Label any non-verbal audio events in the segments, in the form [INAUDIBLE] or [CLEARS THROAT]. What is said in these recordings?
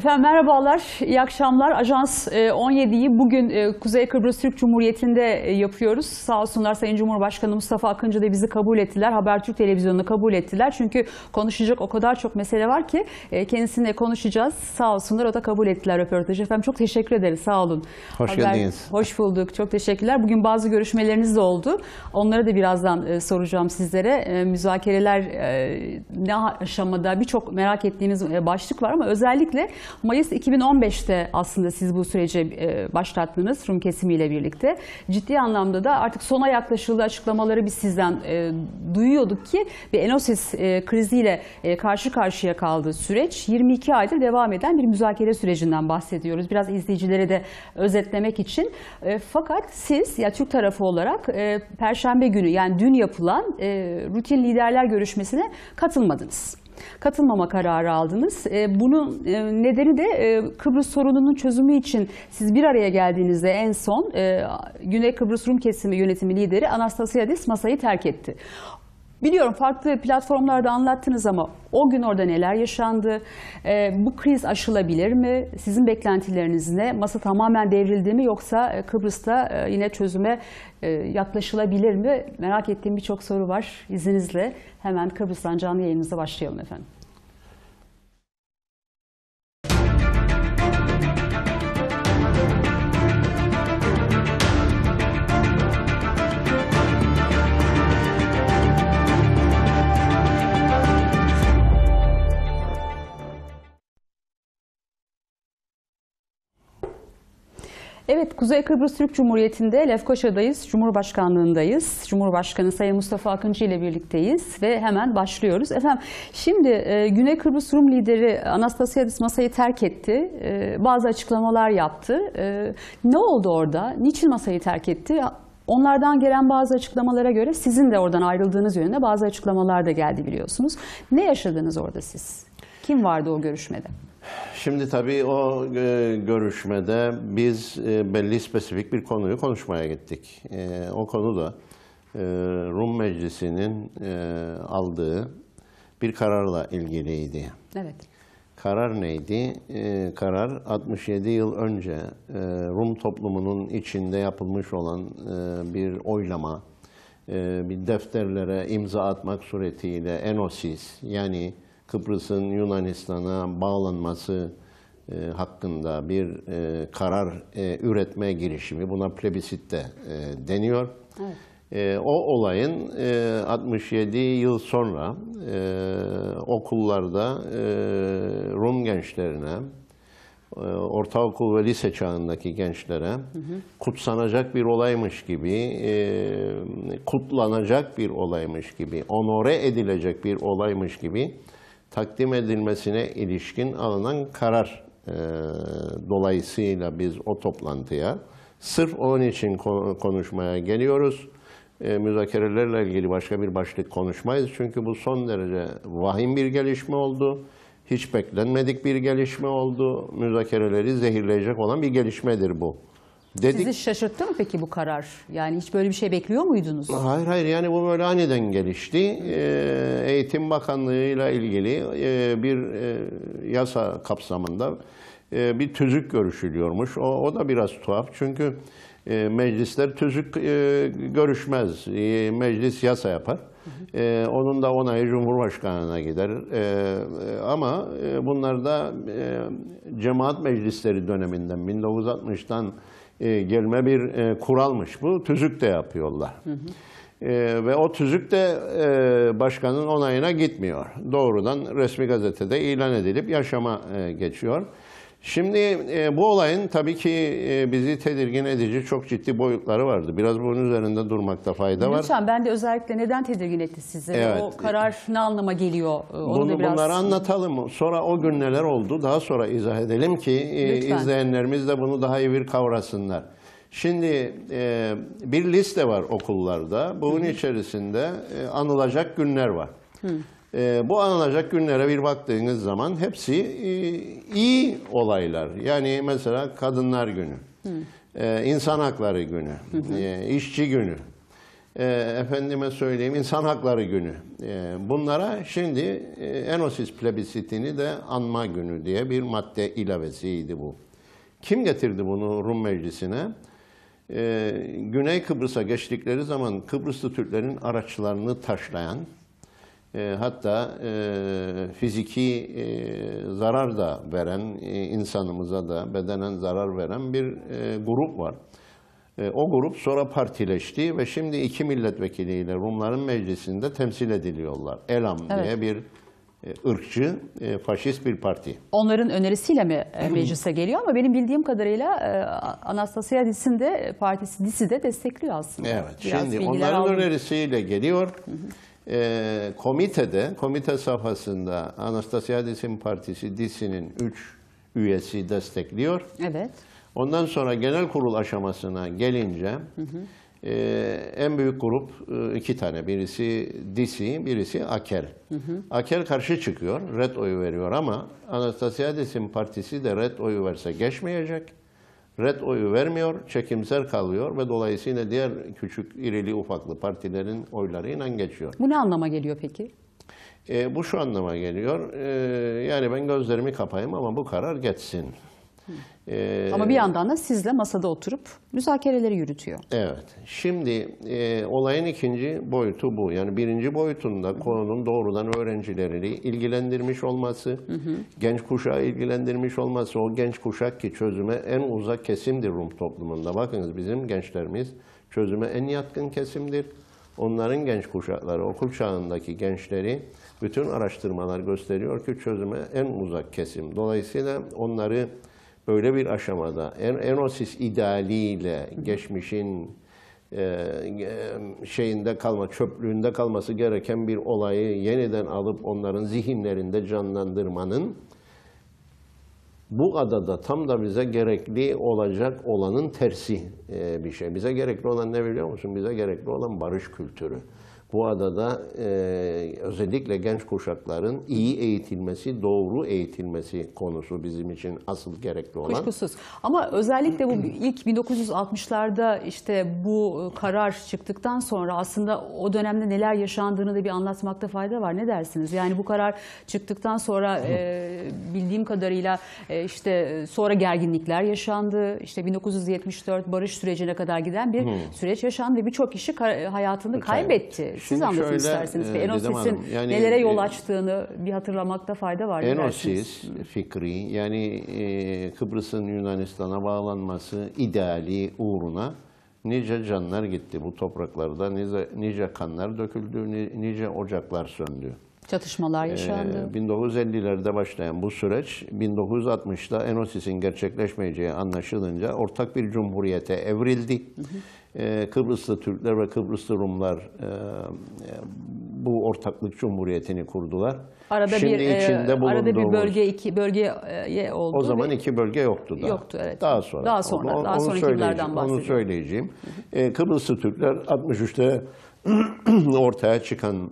Efendim merhabalar, iyi akşamlar. Ajans 17'yi e, bugün e, Kuzey Kıbrıs Türk Cumhuriyeti'nde e, yapıyoruz. Sağ olsunlar Sayın Cumhurbaşkanı Mustafa Akıncı da bizi kabul ettiler. Habertürk Televizyonu'nu kabul ettiler. Çünkü konuşacak o kadar çok mesele var ki kendisine konuşacağız. Sağ olsunlar o da kabul ettiler röportajı. Efendim çok teşekkür ederiz, sağ olun. Hoş Haber, geldiniz. Hoş bulduk, çok teşekkürler. Bugün bazı görüşmeleriniz de oldu. Onlara da birazdan soracağım sizlere. Müzakereler ne aşamada birçok merak ettiğimiz başlık var ama özellikle Mayıs 2015'te aslında siz bu sürece başlattınız Rum kesimiyle birlikte. Ciddi anlamda da artık sona yaklaşıldığı açıklamaları biz sizden e, duyuyorduk ki bir enosis e, kriziyle e, karşı karşıya kaldığı süreç 22 aydır devam eden bir müzakere sürecinden bahsediyoruz. Biraz izleyicilere de özetlemek için. Fakat siz ya Türk tarafı olarak Perşembe günü yani dün yapılan rutin liderler görüşmesine katılmadınız katılmama kararı aldınız. E, bunun e, nedeni de e, Kıbrıs sorununun çözümü için siz bir araya geldiğinizde en son Güney Kıbrıs Rum kesimi yönetimi lideri Anastasiades masayı terk etti. Biliyorum farklı platformlarda anlattınız ama o gün orada neler yaşandı? E, bu kriz aşılabilir mi? Sizin beklentileriniz ne? Masa tamamen devrildi mi yoksa e, Kıbrıs'ta e, yine çözüme e, yaklaşılabilir mi? Merak ettiğim birçok soru var. İzninizle hemen Kıbrıs'tan canlı yayınımıza başlayalım efendim. Evet, Kuzey Kıbrıs Türk Cumhuriyeti'nde Lefkoşa'dayız, Cumhurbaşkanlığındayız. Cumhurbaşkanı Sayın Mustafa Akıncı ile birlikteyiz ve hemen başlıyoruz. Efendim, şimdi e, Güney Kıbrıs Rum lideri Anastasiades masayı terk etti. E, bazı açıklamalar yaptı. E, ne oldu orada? Niçin masayı terk etti? Onlardan gelen bazı açıklamalara göre sizin de oradan ayrıldığınız yönünde bazı açıklamalar da geldi biliyorsunuz. Ne yaşadınız orada siz? Kim vardı o görüşmede? Şimdi tabii o e, görüşmede biz e, belli spesifik bir konuyu konuşmaya gittik. E, o konu da e, Rum Meclisi'nin e, aldığı bir kararla ilgiliydi. Evet. Karar neydi? E, karar 67 yıl önce e, Rum toplumunun içinde yapılmış olan e, bir oylama, e, bir defterlere imza atmak suretiyle enosis yani Kıbrıs'ın Yunanistan'a bağlanması e, hakkında bir e, karar e, üretme girişimi. Buna plebisit de e, deniyor. Evet. o olayın 67 yıl sonra okullarda Rum gençlerine, ortaokul ve lise çağındaki gençlere hı kutsanacak bir olaymış gibi, kutlanacak bir olaymış gibi, onore edilecek bir olaymış gibi takdim edilmesine ilişkin alınan karar e, dolayısıyla biz o toplantıya sırf onun için konuşmaya geliyoruz. E, müzakerelerle ilgili başka bir başlık konuşmayız. Çünkü bu son derece vahim bir gelişme oldu. Hiç beklenmedik bir gelişme oldu. Müzakereleri zehirleyecek olan bir gelişmedir bu. Dedik, Sizi şaşırttı mı peki bu karar? Yani hiç böyle bir şey bekliyor muydunuz? Hayır hayır yani bu böyle aniden gelişti. Ee, Eğitim Bakanlığı ile ilgili e, bir e, yasa kapsamında e, bir tüzük görüşülüyormuş. O, o da biraz tuhaf çünkü meclisler tüzük görüşmez. meclis yasa yapar. onun da onayı Cumhurbaşkanı'na gider. ama bunlar da cemaat meclisleri döneminden 1960'tan e, gelme bir e, kuralmış bu. Tüzük de yapıyorlar. Hı hı. E, ve o tüzük de e, başkanın onayına gitmiyor. Doğrudan resmi gazetede ilan edilip yaşama e, geçiyor. Şimdi e, bu olayın tabii ki e, bizi tedirgin edici çok ciddi boyutları vardı. Biraz bunun üzerinde durmakta fayda Lütfen, var. Lütfen ben de özellikle neden tedirgin etti sizi? Evet. O karar ne anlama geliyor? Onu Bunu, da biraz... Bunları anlatalım. Sonra o gün neler oldu daha sonra izah edelim ki e, izleyenlerimiz de bunu daha iyi bir kavrasınlar. Şimdi e, bir liste var okullarda. Bunun Hı -hı. içerisinde e, anılacak günler var. Hı. E, bu anılacak günlere bir baktığınız zaman hepsi e, iyi olaylar. Yani mesela Kadınlar Günü, E, İnsan Hakları Günü, E, İşçi Günü, e, efendime söyleyeyim İnsan Hakları Günü. E, bunlara şimdi e, Enosis plebisitini de anma günü diye bir madde ilavesiydi bu. Kim getirdi bunu Rum Meclisi'ne? E, Güney Kıbrıs'a geçtikleri zaman Kıbrıslı Türklerin araçlarını taşlayan, e, hatta e, fiziki e, zarar da veren, insanımıza da bedenen zarar veren bir grup var. o grup sonra partileşti ve şimdi iki milletvekiliyle Rumların meclisinde temsil ediliyorlar. Elam evet. diye bir ırkçı, faşist bir parti. Onların önerisiyle mi meclise geliyor ama benim bildiğim kadarıyla Anastasiadis'in de partisi Disi de destekliyor aslında. Evet, Biraz şimdi onların aldım. önerisiyle geliyor. Hı hı e, komitede, komite safhasında Anastasiadis'in partisi DİSİ'nin 3 üyesi destekliyor. Evet. Ondan sonra genel kurul aşamasına gelince hı hı. E, en büyük grup e, iki tane. Birisi DİSİ, birisi AKEL. Hı hı. AKEL karşı çıkıyor, red oyu veriyor ama Anastasiadis'in partisi de red oyu verse geçmeyecek red oyu vermiyor, çekimser kalıyor ve dolayısıyla diğer küçük, irili, ufaklı partilerin oylarıyla geçiyor. Bu ne anlama geliyor peki? E, bu şu anlama geliyor. E, yani ben gözlerimi kapayım ama bu karar geçsin. Ee, Ama bir yandan da sizle masada oturup müzakereleri yürütüyor. Evet. Şimdi e, olayın ikinci boyutu bu. Yani birinci boyutunda konunun doğrudan öğrencileri ilgilendirmiş olması, hı hı. genç kuşağı ilgilendirmiş olması, o genç kuşak ki çözüme en uzak kesimdir Rum toplumunda. Bakınız bizim gençlerimiz çözüme en yatkın kesimdir. Onların genç kuşakları, okul çağındaki gençleri bütün araştırmalar gösteriyor ki çözüme en uzak kesim. Dolayısıyla onları böyle bir aşamada en Enosis idealiyle geçmişin e, e, şeyinde kalma, çöplüğünde kalması gereken bir olayı yeniden alıp onların zihinlerinde canlandırmanın bu adada tam da bize gerekli olacak olanın tersi e, bir şey. Bize gerekli olan ne biliyor musun? Bize gerekli olan barış kültürü bu adada e, özellikle genç kuşakların iyi eğitilmesi, doğru eğitilmesi konusu bizim için asıl gerekli olan. Kuşkusuz. Ama özellikle bu [CLEARS THROAT] ilk 1960'larda işte bu e, karar çıktıktan sonra aslında o dönemde neler yaşandığını da bir anlatmakta fayda var. Ne dersiniz? Yani bu karar çıktıktan sonra e, [CLEARS THROAT] bildiğim kadarıyla e, işte e, sonra gerginlikler yaşandı. İşte 1974 barış sürecine kadar giden bir Hı. süreç yaşandı ve birçok kişi e, hayatını kaybetti. Siz anlatın şöyle, isterseniz. E, Enosis'in yani, nelere yol e, açtığını bir hatırlamakta fayda var. Enosis fikri yani e, Kıbrıs'ın Yunanistan'a bağlanması ideali uğruna nice canlar gitti bu topraklarda, nice, nice kanlar döküldü, nice ocaklar söndü. Çatışmalar e, yaşandı. Ee, 1950'lerde başlayan bu süreç 1960'da Enosis'in gerçekleşmeyeceği anlaşılınca ortak bir cumhuriyete evrildi. Hı hı. Ee, Kıbrıslı Türkler ve Kıbrıslı Rumlar e, e, bu ortaklık cumhuriyetini kurdular. Arada Şimdi bir, e, içinde bulunduğumuz, arada bir bölge iki bölgeye oldu. O zaman iki bölge yoktu da. Yoktu evet. Daha sonra. Daha sonra. Onu, daha onu sonraki yıllardan bahsediyorum. Onu söyleyeceğim. Ee, Kıbrıslı Türkler 63'te [CLEARS THROAT] ortaya çıkan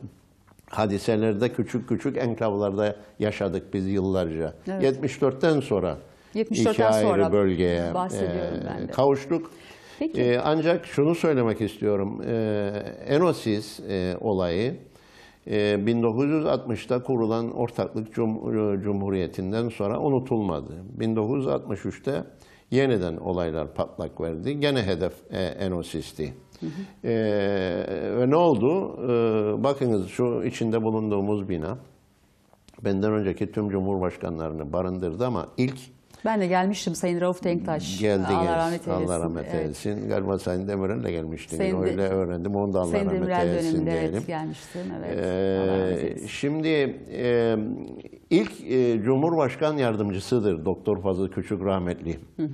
hadiselerde küçük küçük enklavlarda yaşadık biz yıllarca. Evet. 74'ten sonra 74'ten iki ayrı sonra bölgeye e, kavuştuk. Peki. E, ancak şunu söylemek istiyorum. E, Enosis e, olayı e, 1960'da kurulan ortaklık cum cumhuriyetinden sonra unutulmadı. 1963'te yeniden olaylar patlak verdi. Gene hedef e, Enosis'ti. Hı hı. E, ve ne oldu? E, bakınız şu içinde bulunduğumuz bina benden önceki tüm cumhurbaşkanlarını barındırdı ama ilk ben de gelmiştim Sayın Rauf Denktaş. Geldiniz. Allah rahmet eylesin. Allah rahmet eylesin. Evet. Galiba Sayın Demirel de gelmiştiniz. Sayın Öyle de, öğrendim. Onu da Allah Sayın rahmet Demirel eylesin döneminde, diyelim. Evet, gelmiştim. Evet. Ee, şimdi e, ilk e, Cumhurbaşkan yardımcısıdır Doktor Fazıl Küçük rahmetli. Hı hı.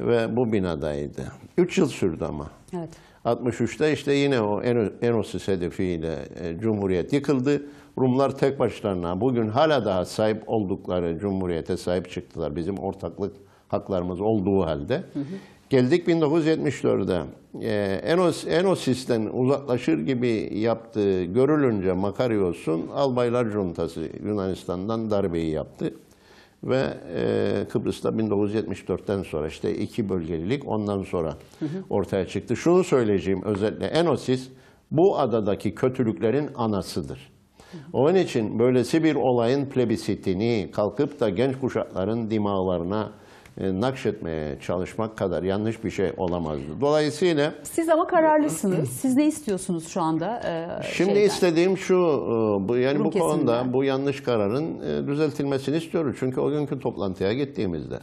Ve bu binadaydı. Üç yıl sürdü ama. Evet. 63'te işte yine o Enosys hedefiyle e, Cumhuriyet yıkıldı. Rumlar tek başlarına bugün hala daha sahip oldukları cumhuriyete sahip çıktılar. Bizim ortaklık haklarımız olduğu halde. Hı hı. Geldik 1974'de. Ee, Enos, Enosis'ten uzaklaşır gibi yaptığı görülünce Makarios'un Albaylar Cuntası Yunanistan'dan darbeyi yaptı. Ve e, Kıbrıs'ta 1974'ten sonra işte iki bölgelilik ondan sonra hı hı. ortaya çıktı. Şunu söyleyeceğim özellikle Enosis bu adadaki kötülüklerin anasıdır. Onun için böylesi bir olayın plebisitini kalkıp da genç kuşakların dimağlarına e, nakşetmeye çalışmak kadar yanlış bir şey olamazdı. Dolayısıyla... Siz ama kararlısınız. Siz ne istiyorsunuz şu anda? E, şimdi şeyden? istediğim şu, e, bu, yani Rum bu kesimden. konuda bu yanlış kararın e, düzeltilmesini istiyoruz. Çünkü o günkü toplantıya gittiğimizde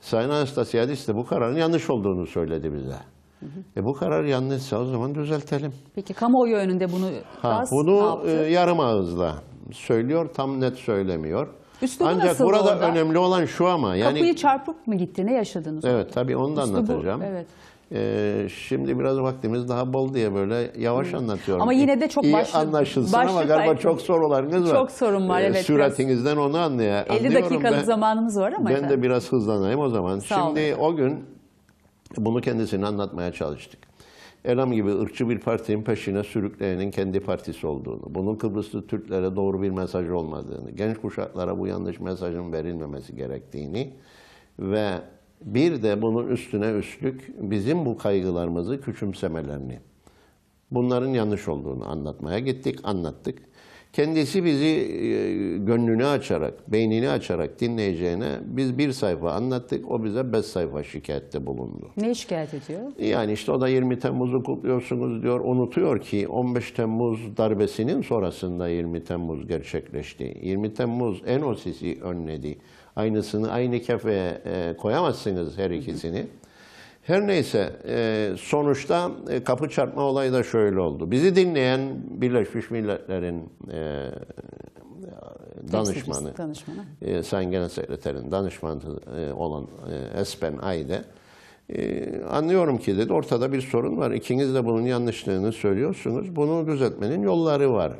Sayın Anastasiadis de bu kararın yanlış olduğunu söyledi bize hı. E bu karar yanlışsa o zaman düzeltelim. Peki kamuoyu önünde bunu ha, DAS bunu e, yarım ağızla söylüyor, tam net söylemiyor. Üslubu Ancak burada orada? önemli olan şu ama yani kapıyı çarpıp mı gitti, ne yaşadınız? Evet, tabii onu da Üslubu, anlatacağım. Evet. Ee, şimdi biraz vaktimiz daha bol diye böyle yavaş hmm. anlatıyorum. Ama yine de çok başlık. İyi anlaşılsın başlık ama galiba belki. çok sorularınız var. Çok sorun var ee, evet. Süratinizden onu anlaya, 50 50 dakikalık ben, zamanımız var ama. Ben efendim. de biraz hızlanayım o zaman. Sağ şimdi olun. o gün bunu kendisine anlatmaya çalıştık. Elam gibi ırkçı bir partinin peşine sürükleyenin kendi partisi olduğunu, bunun Kıbrıslı Türklere doğru bir mesaj olmadığını, genç kuşaklara bu yanlış mesajın verilmemesi gerektiğini ve bir de bunun üstüne üstlük bizim bu kaygılarımızı küçümsemelerini, bunların yanlış olduğunu anlatmaya gittik, anlattık. Kendisi bizi e, gönlünü açarak, beynini açarak dinleyeceğine biz bir sayfa anlattık. O bize beş sayfa şikayette bulundu. Ne şikayet ediyor? Yani işte o da 20 Temmuz'u kutluyorsunuz diyor. Unutuyor ki 15 Temmuz darbesinin sonrasında 20 Temmuz gerçekleşti. 20 Temmuz en o sisi önledi. Aynısını aynı kefeye e, koyamazsınız her ikisini. Hı hı. Her neyse e, sonuçta e, kapı çarpma olayı da şöyle oldu. Bizi dinleyen Birleşmiş Milletler'in e, danışmanı, danışmanı. Sayın Genel Sekreterin danışmanı olan Espen Ayde anlıyorum ki dedi ortada bir sorun var. İkiniz de bunun yanlışlığını söylüyorsunuz. Bunu düzeltmenin yolları var.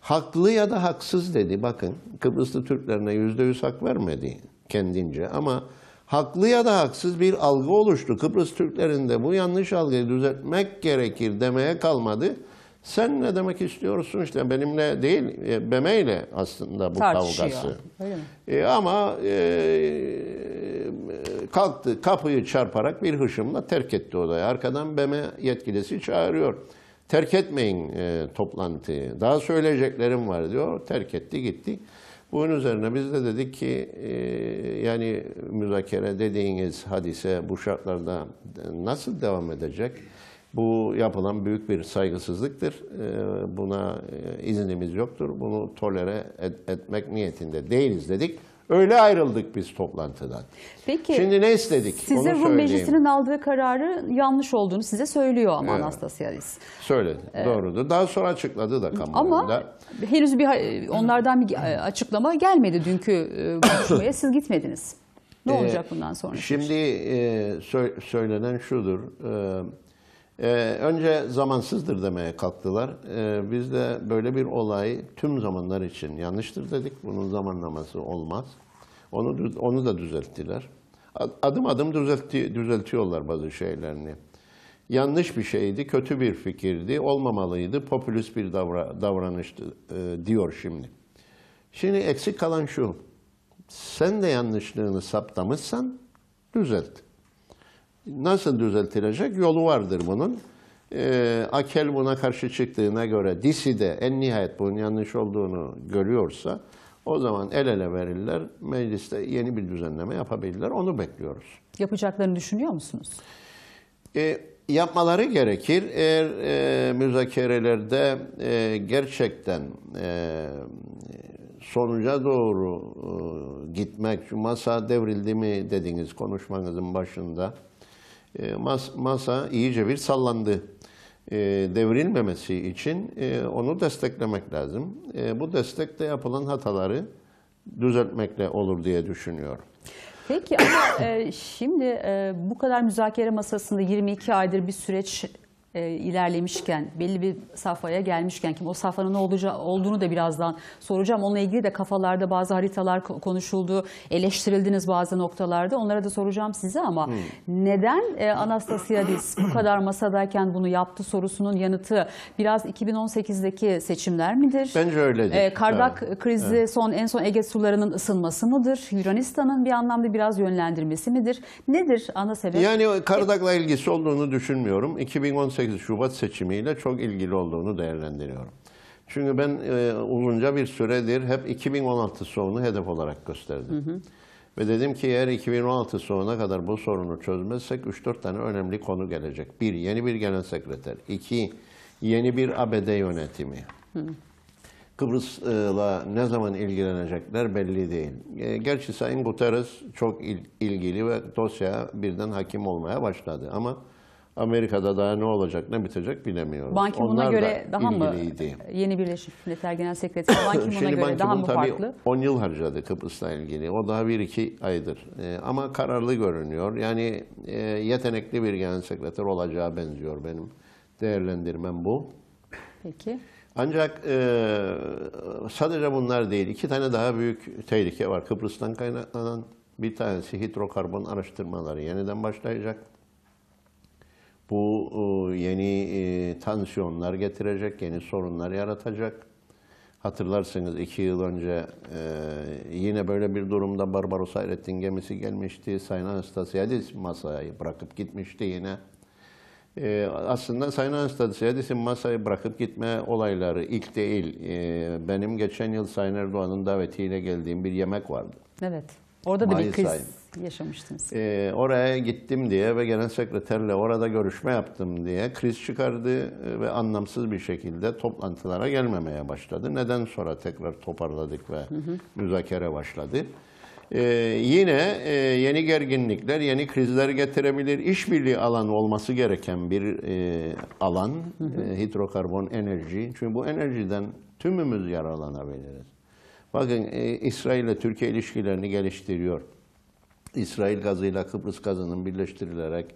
Haklı ya da haksız dedi. Bakın Kıbrıslı Türklerine yüzde yüz hak vermedi kendince ama haklı ya da haksız bir algı oluştu. Kıbrıs Türklerinde bu yanlış algıyı düzeltmek gerekir demeye kalmadı. Sen ne demek istiyorsun işte benimle değil e, bemeyle aslında bu Tartışıyor. kavgası. E, ama e, kalktı kapıyı çarparak bir hışımla terk etti odayı. Arkadan Beme yetkilisi çağırıyor. Terk etmeyin e, toplantıyı. Daha söyleyeceklerim var diyor. Terk etti gitti. Bunun üzerine biz de dedik ki e, yani müzakere dediğiniz hadise bu şartlarda nasıl devam edecek? Bu yapılan büyük bir saygısızlıktır. E, buna e, iznimiz yoktur. Bunu tolere et, etmek niyetinde değiliz dedik. Öyle ayrıldık biz toplantıdan. Peki. Şimdi ne istedik? Size bu Meclisi'nin aldığı kararı yanlış olduğunu size söylüyor ama evet. Anastasiyalis. Söyledi. Evet. Doğrudur. Daha sonra açıkladı da kamuoyunda. Ama henüz bir onlardan bir e, açıklama gelmedi dünkü e, konuşmaya. Siz gitmediniz. Ne ee, olacak bundan sonra? Şimdi e, söylenen şudur. E, ee, önce zamansızdır demeye kalktılar. Ee, biz de böyle bir olay tüm zamanlar için yanlıştır dedik. Bunun zamanlaması olmaz. Onu onu da düzelttiler. Adım adım düzeltti, düzeltiyorlar bazı şeylerini. Yanlış bir şeydi, kötü bir fikirdi, olmamalıydı, popülist bir davra, davranıştı e, diyor şimdi. Şimdi eksik kalan şu, sen de yanlışlığını saptamışsan düzelt nasıl düzeltilecek yolu vardır bunun. E, Akel buna karşı çıktığına göre Disi de en nihayet bunun yanlış olduğunu görüyorsa o zaman el ele verirler, mecliste yeni bir düzenleme yapabilirler. Onu bekliyoruz. Yapacaklarını düşünüyor musunuz? E, yapmaları gerekir. Eğer e, müzakerelerde e, gerçekten e, sonuca doğru e, gitmek, masa devrildi mi dediniz konuşmanızın başında. E, mas masa iyice bir sallandı. E, devrilmemesi için e, onu desteklemek lazım. bu destekte yapılan hataları düzeltmekle olur diye düşünüyorum. Peki ama şimdi bu kadar müzakere masasında 22 aydır bir süreç e, ilerlemişken, belli bir safhaya gelmişken kim o safhanın ne olacağı, olduğunu da birazdan soracağım. Onunla ilgili de kafalarda bazı haritalar konuşuldu, eleştirildiniz bazı noktalarda. Onlara da soracağım size ama hmm. neden e, Anastasiadis bu kadar masadayken bunu yaptı sorusunun yanıtı biraz 2018'deki seçimler midir? Bence öyledir. E, Kardak evet. krizi evet. son en son Ege sularının ısınması mıdır? Yunanistan'ın bir anlamda biraz yönlendirmesi midir? Nedir ana sebep? Yani Kardak'la ilgisi olduğunu düşünmüyorum. 2018 18 Şubat seçimiyle çok ilgili olduğunu değerlendiriyorum. Çünkü ben e, uzunca bir süredir hep 2016 sorunu hedef olarak gösterdim. Hı hı. Ve dedim ki eğer 2016 sonuna kadar bu sorunu çözmezsek 3-4 tane önemli konu gelecek. Bir, yeni bir genel sekreter. İki, yeni bir ABD yönetimi. Hı. Kıbrıs'la ne zaman ilgilenecekler belli değil. E, gerçi Sayın Guterres çok ilgili ve dosya birden hakim olmaya başladı. Ama Amerika'da daha ne olacak, ne bitecek bilemiyorum. Ban Ki-moon'a göre daha mı yeni birleşik? Milletler Genel Sekreteri Ban Ki-moon'a [COUGHS] göre Ban daha mı farklı? 10 yıl harcadı Kıbrıs'la ilgili. O daha 1-2 aydır. E, ama kararlı görünüyor. Yani e, yetenekli bir genel sekreter olacağı benziyor benim. Değerlendirmem bu. Peki. Ancak e, sadece bunlar değil. İki tane daha büyük tehlike var. Kıbrıs'tan kaynaklanan bir tanesi hidrokarbon araştırmaları yeniden başlayacak. Bu e, yeni e, tansiyonlar getirecek, yeni sorunlar yaratacak. Hatırlarsınız iki yıl önce e, yine böyle bir durumda Barbaros Hayrettin gemisi gelmişti. Sayın Anastasiadis masayı bırakıp gitmişti yine. aslında Sayın Anastasiadis'in masayı bırakıp gitme olayları ilk değil. benim geçen yıl Sayın Erdoğan'ın davetiyle geldiğim bir yemek vardı. Evet. Orada Mayıs da bir kriz ayında. yaşamıştınız. Ee, oraya gittim diye ve genel sekreterle orada görüşme yaptım diye kriz çıkardı e, ve anlamsız bir şekilde toplantılara gelmemeye başladı. Neden sonra tekrar toparladık ve hı hı. müzakere başladı. Ee, yine e, yeni gerginlikler, yeni krizler getirebilir. İşbirliği alan olması gereken bir e, alan, E, hidrokarbon enerji. Çünkü bu enerjiden tümümüz yararlanabiliriz. Bakın e, İsrail ile Türkiye ilişkilerini geliştiriyor. İsrail gazıyla Kıbrıs gazının birleştirilerek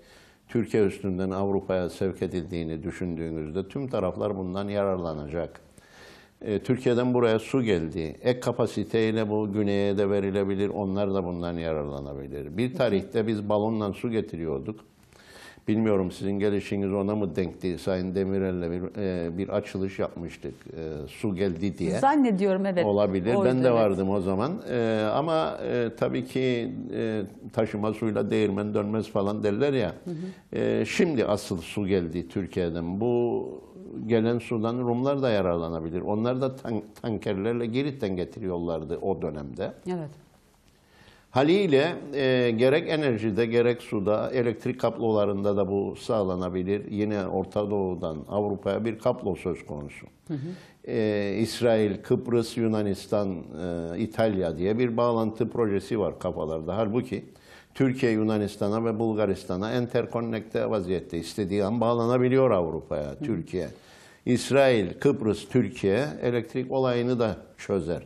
Türkiye üstünden Avrupa'ya sevk edildiğini düşündüğünüzde tüm taraflar bundan yararlanacak. E, Türkiye'den buraya su geldi. Ek kapasiteyle bu güneye de verilebilir. Onlar da bundan yararlanabilir. Bir tarihte biz balonla su getiriyorduk. Bilmiyorum sizin gelişiniz ona mı denkti? Sayın Demirel'le bir, e, bir açılış yapmıştık. E, su geldi diye. Zannediyorum evet. Olabilir. Oydu, ben de evet. vardım o zaman. E, ama e, tabii ki e, taşıma suyla değirmen dönmez falan derler ya. Hı hı. E, şimdi asıl su geldi Türkiye'den. Bu gelen sudan Rumlar da yararlanabilir. Onlar da tan tankerlerle Girit'ten getiriyorlardı o dönemde. Evet. Haliyle e, gerek enerjide gerek suda elektrik kablolarında da bu sağlanabilir. Yine Orta Doğu'dan Avrupa'ya bir kablo söz konusu. Hı hı. E, İsrail, Kıbrıs, Yunanistan, e, İtalya diye bir bağlantı projesi var kafalarda. Halbuki Türkiye Yunanistan'a ve Bulgaristan'a enterkonnekte vaziyette istediği an bağlanabiliyor Avrupa'ya, Türkiye. İsrail, Kıbrıs, Türkiye elektrik olayını da çözer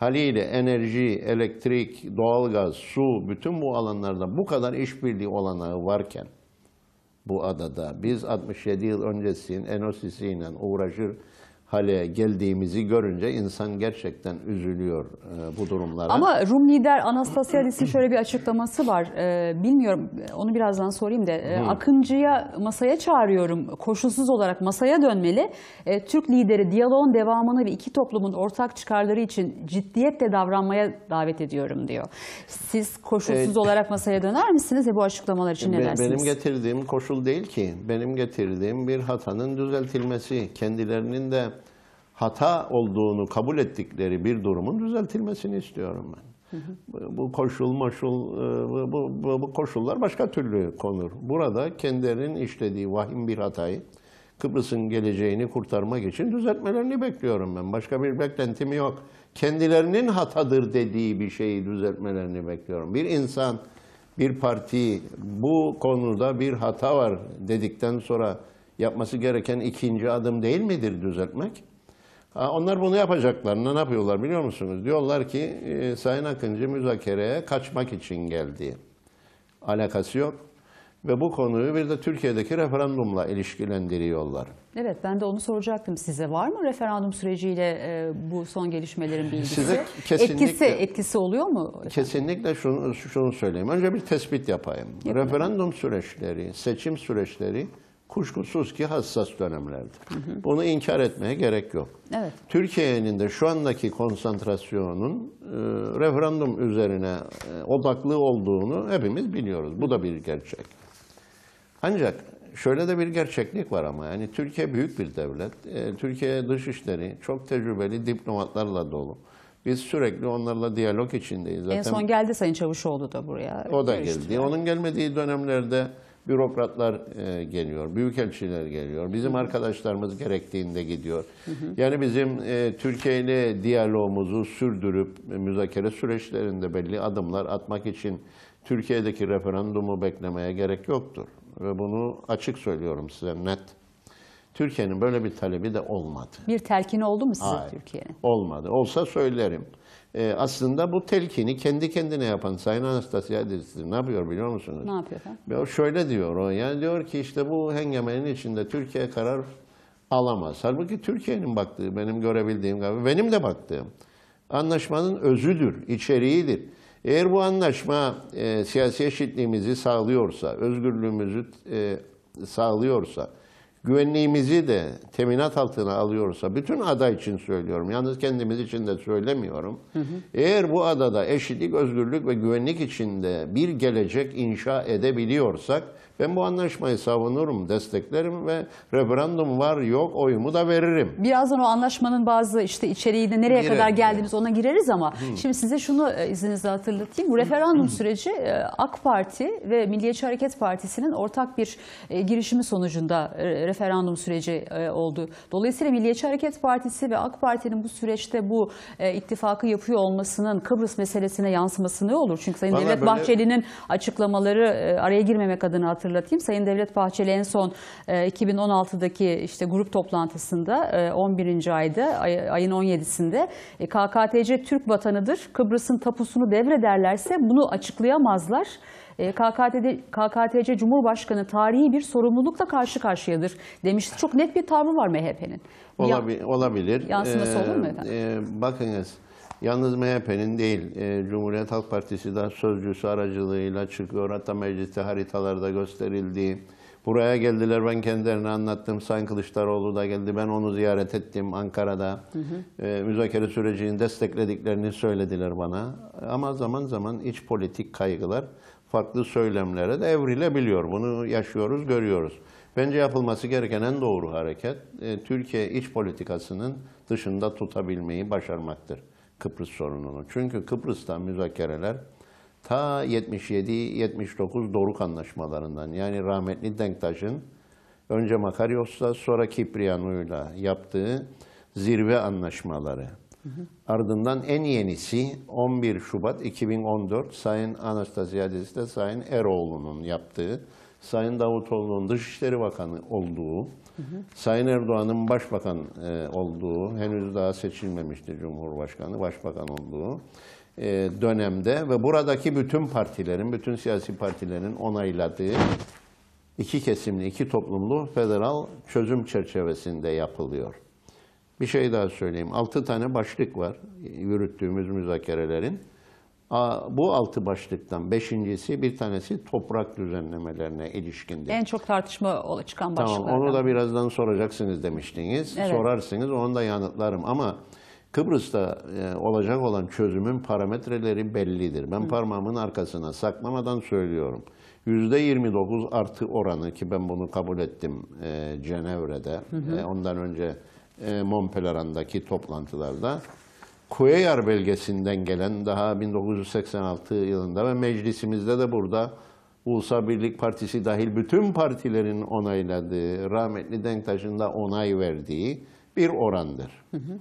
haliyle enerji, elektrik, doğalgaz, su bütün bu alanlarda bu kadar işbirliği olanağı varken bu adada biz 67 yıl öncesinin enosisiyle uğraşır hale geldiğimizi görünce insan gerçekten üzülüyor e, bu durumlara. Ama Rum lider Anastasiadis'in şöyle bir açıklaması var. E, bilmiyorum onu birazdan sorayım da. E, Akıncı'ya masaya çağırıyorum. Koşulsuz olarak masaya dönmeli. Türk lideri diyaloğun devamını ve iki toplumun ortak çıkarları için ciddiyetle davranmaya davet ediyorum diyor. Siz koşulsuz e, olarak masaya döner misiniz E bu açıklamalar için ne be, dersiniz? Benim getirdiğim koşul değil ki. Benim getirdiğim bir hatanın düzeltilmesi. Kendilerinin de hata olduğunu kabul ettikleri bir durumun düzeltilmesini istiyorum ben. Bu koşul maşul, e, bu, bu, bu koşullar başka türlü konur. Burada kendilerinin işlediği vahim bir hatayı, Kıbrıs'ın geleceğini kurtarmak için düzeltmelerini bekliyorum ben. Başka bir beklentim yok. Kendilerinin hatadır dediği bir şeyi düzeltmelerini bekliyorum. Bir insan, bir parti bu konuda bir hata var dedikten sonra yapması gereken ikinci adım değil midir düzeltmek? Onlar bunu yapacaklar. ne yapıyorlar biliyor musunuz? Diyorlar ki e, Sayın Akıncı müzakereye kaçmak için geldi. Alakası yok. Ve bu konuyu bir de Türkiye'deki referandumla ilişkilendiriyorlar. Evet ben de onu soracaktım size. Var mı referandum süreciyle e, bu son gelişmelerin bilgisi? Size etkisi, etkisi oluyor mu? Efendim? Kesinlikle şunu, şunu söyleyeyim. Önce bir tespit yapayım. Yapın. Referandum süreçleri, seçim süreçleri kuşkusuz ki hassas dönemlerdi. Hı hı. Bunu inkar etmeye gerek yok. Evet. Türkiye'nin de şu andaki konsantrasyonun e, referandum üzerine e, odaklı olduğunu hepimiz biliyoruz. Bu da bir gerçek. Ancak şöyle de bir gerçeklik var ama yani Türkiye büyük bir devlet. E, Türkiye dışişleri çok tecrübeli diplomatlarla dolu. Biz sürekli onlarla diyalog içindeyiz. Zaten en son geldi Sayın Çavuşoğlu da buraya. O da geldi. Onun gelmediği dönemlerde bürokratlar e, geliyor, büyükelçiler geliyor, bizim arkadaşlarımız gerektiğinde gidiyor. Yani bizim e, Türkiye ile diyalogumuzu sürdürüp e, müzakere süreçlerinde belli adımlar atmak için Türkiye'deki referandumu beklemeye gerek yoktur. Ve bunu açık söylüyorum size net. Türkiye'nin böyle bir talebi de olmadı. Bir telkin oldu mu size Türkiye'nin? Olmadı. Olsa söylerim e, aslında bu telkini kendi kendine yapan Sayın Anastasiadis ne yapıyor biliyor musunuz? Ne yapıyor? Ya şöyle diyor o yani diyor ki işte bu hengemenin içinde Türkiye karar alamaz. Halbuki Türkiye'nin baktığı benim görebildiğim gibi benim de baktığım anlaşmanın özüdür, içeriğidir. Eğer bu anlaşma e, siyasi eşitliğimizi sağlıyorsa, özgürlüğümüzü e, sağlıyorsa, güvenliğimizi de teminat altına alıyorsa, bütün ada için söylüyorum, yalnız kendimiz için de söylemiyorum. Hı hı. Eğer bu adada eşitlik, özgürlük ve güvenlik içinde bir gelecek inşa edebiliyorsak, ben bu anlaşmayı savunurum, desteklerim ve referandum var yok oyumu da veririm. Birazdan o anlaşmanın bazı işte içeriğine nereye Girelim kadar geldiğimiz ona gireriz ama Hı. şimdi size şunu e, izninizle hatırlatayım. Bu referandum süreci e, AK Parti ve Milliyetçi Hareket Partisi'nin ortak bir e, girişimi sonucunda referandum süreci oldu. Dolayısıyla Milliyetçi Hareket Partisi ve AK Parti'nin bu süreçte bu ittifakı yapıyor olmasının Kıbrıs meselesine yansıması ne olur? Çünkü Sayın Devlet böyle... Bahçeli'nin açıklamaları araya girmemek adına hatırlatıyor hatırlatayım. Sayın Devlet Bahçeli en son 2016'daki e, işte grup toplantısında 11. E, ayda ayın 17'sinde e, KKTC Türk vatanıdır. Kıbrıs'ın tapusunu devrederlerse bunu açıklayamazlar. KKTC, Cumhurbaşkanı tarihi bir sorumlulukla karşı karşıyadır demişti. Çok net bir tavrı var MHP'nin. Olabilir. Yansıması ee, olur mu efendim? bakınız. Yalnız MHP'nin değil, e, Cumhuriyet Halk Partisi de sözcüsü aracılığıyla çıkıyor. Hatta mecliste haritalarda gösterildiği. Buraya geldiler, ben kendilerine anlattım. Sayın Kılıçdaroğlu da geldi, ben onu ziyaret ettim Ankara'da. Hı hı. E, müzakere sürecini desteklediklerini söylediler bana. Ama zaman zaman iç politik kaygılar farklı söylemlere de evrilebiliyor. Bunu yaşıyoruz, görüyoruz. Bence yapılması gereken en doğru hareket, e, Türkiye iç politikasının dışında tutabilmeyi başarmaktır. Kıbrıs sorununu. Çünkü Kıbrıs'ta müzakereler ta 77-79 Doruk anlaşmalarından yani rahmetli Denktaş'ın önce Makaryos'la sonra Kipriano'yla yaptığı zirve anlaşmaları. Hı hı. Ardından en yenisi 11 Şubat 2014 Sayın Anastasiadis ile Sayın Eroğlu'nun yaptığı, Sayın Davutoğlu'nun Dışişleri Bakanı olduğu hı. Sayın Erdoğan'ın başbakan e, olduğu, henüz daha seçilmemişti Cumhurbaşkanı, başbakan olduğu e, dönemde ve buradaki bütün partilerin, bütün siyasi partilerin onayladığı iki kesimli, iki toplumlu federal çözüm çerçevesinde yapılıyor. Bir şey daha söyleyeyim. Altı tane başlık var yürüttüğümüz müzakerelerin. Bu altı başlıktan beşincisi bir tanesi toprak düzenlemelerine ilişkindir. En çok tartışma çıkan başlıklardan. Tamam onu da birazdan soracaksınız demiştiniz. Evet. Sorarsınız onu da yanıtlarım ama Kıbrıs'ta e, olacak olan çözümün parametreleri bellidir. Ben Hı. parmağımın arkasına saklamadan söylüyorum. %29 artı oranı ki ben bunu kabul ettim e, Cenevre'de, hı hı. E, ondan önce e, Montpellier'daki toplantılarda Koyayar belgesinden gelen daha 1986 yılında ve meclisimizde de burada Ulusal Birlik Partisi dahil bütün partilerin onayladığı, rahmetli Denktaş'ın da onay verdiği bir orandır. Hı hı.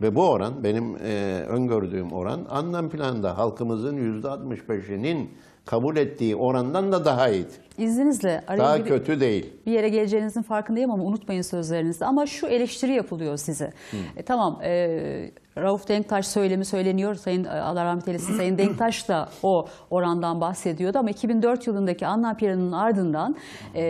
Ve bu oran benim e, öngördüğüm oran anlam planda halkımızın yüzde %65'inin kabul ettiği orandan da daha iyidir. İzninizle daha bir, kötü değil. Bir yere geleceğinizin farkındayım ama unutmayın sözlerinizi. Ama şu eleştiri yapılıyor size. Hmm. E, tamam e, Rauf Denktaş söylemi söyleniyor. Sayın e, Allah rahmet eylesin Sayın Denktaş da o orandan bahsediyordu ama 2004 yılındaki Anlapiranın ardından e,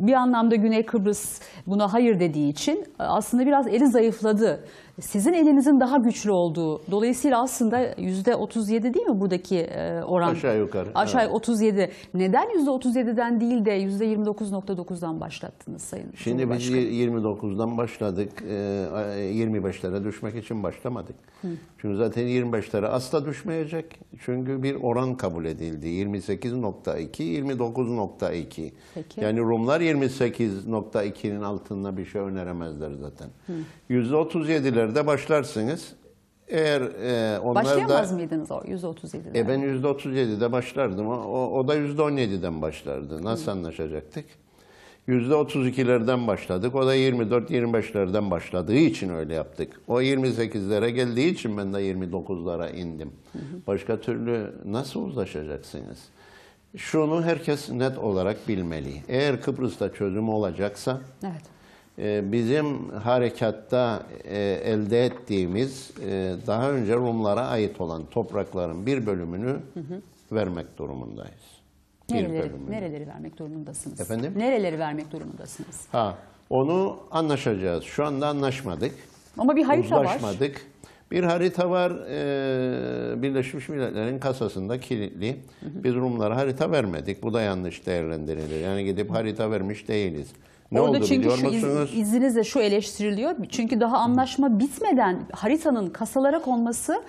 bir anlamda Güney Kıbrıs buna hayır dediği için e, aslında biraz eli zayıfladı sizin elinizin daha güçlü olduğu. Dolayısıyla aslında yüzde 37 değil mi buradaki e, oran? Aşağı yukarı. Aşağı evet. 37. Neden yüzde 37'den değil de yüzde 29.9'dan başlattınız Sayın Şimdi biz 29'dan başladık. 25'lere e, düşmek için başlamadık. Hı. Çünkü zaten 25'lere asla düşmeyecek. Çünkü bir oran kabul edildi. 28.2, 29.2. Yani Rumlar 28.2'nin altında bir şey öneremezler zaten. Yüzde 37'ler yerlerde başlarsınız. Eğer e, onlar Başlayamaz da... mıydınız o %37'den? E ben %37'de başlardım. O, o da %17'den başlardı. Nasıl Hı. anlaşacaktık? %32'lerden başladık. O da 24-25'lerden başladığı için öyle yaptık. O 28'lere geldiği için ben de 29'lara indim. Başka türlü nasıl uzlaşacaksınız? Şunu herkes net olarak bilmeli. Eğer Kıbrıs'ta çözüm olacaksa evet. Ee, bizim harekatta e, elde ettiğimiz e, daha önce Rumlara ait olan toprakların bir bölümünü hı hı. vermek durumundayız. Nereleri, nereleri vermek durumundasınız? Efendim? Nereleri vermek durumundasınız? Ha, onu anlaşacağız. Şu anda anlaşmadık. Ama bir harita Uzlaşmadık. var. Bir harita var. E, Birleşmiş Milletler'in kasasında kilitli. Biz Rumlara harita vermedik. Bu da yanlış değerlendirilir. Yani gidip harita vermiş değiliz. Ne Orada oldu çünkü biliyor Iz, izninizle şu eleştiriliyor. Çünkü daha anlaşma bitmeden haritanın kasalara konması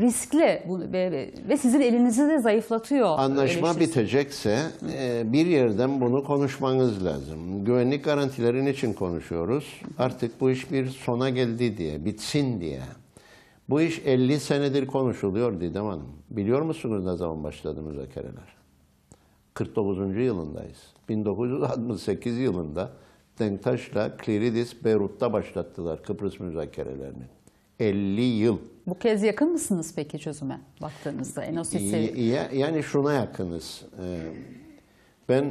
riskli bu, ve, ve sizin elinizi de zayıflatıyor. Anlaşma bitecekse e, bir yerden bunu konuşmanız lazım. Güvenlik garantileri için konuşuyoruz. Artık bu iş bir sona geldi diye, bitsin diye. Bu iş 50 senedir konuşuluyor Didem Hanım. Biliyor musunuz ne zaman başladı müzakereler? 49. yılındayız. 1968 yılında Denktaş'la Kleridis Beyrut'ta başlattılar Kıbrıs müzakerelerini. 50 yıl. Bu kez yakın mısınız peki çözüme baktığınızda? Enosis'i... Ya, yani şuna yakınız. Ee, ben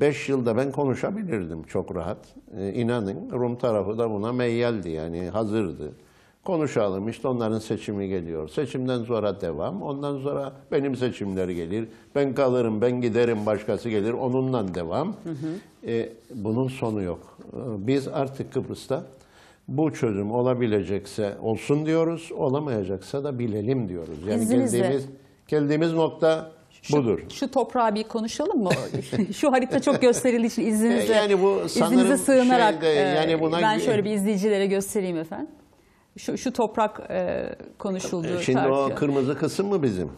5 e, yılda ben konuşabilirdim çok rahat. Ee, inanın Rum tarafı da buna meyyaldi yani hazırdı konuşalım. İşte onların seçimi geliyor. Seçimden sonra devam. Ondan sonra benim seçimler gelir. Ben kalırım, ben giderim, başkası gelir. Onunla devam. Hı hı. E, bunun sonu yok. E, biz artık Kıbrıs'ta bu çözüm olabilecekse olsun diyoruz, olamayacaksa da bilelim diyoruz. Yani geldiğimiz, geldiğimiz nokta şu, budur. Şu toprağı bir konuşalım mı? [LAUGHS] şu harita çok gösterili için e, izninizle, yani bu izninize sığınarak şeyde, yani e, buna, ben şöyle [LAUGHS] bir izleyicilere göstereyim efendim şu, şu toprak e, konuşuldu. E, şimdi tercih. o kırmızı kısım mı bizim?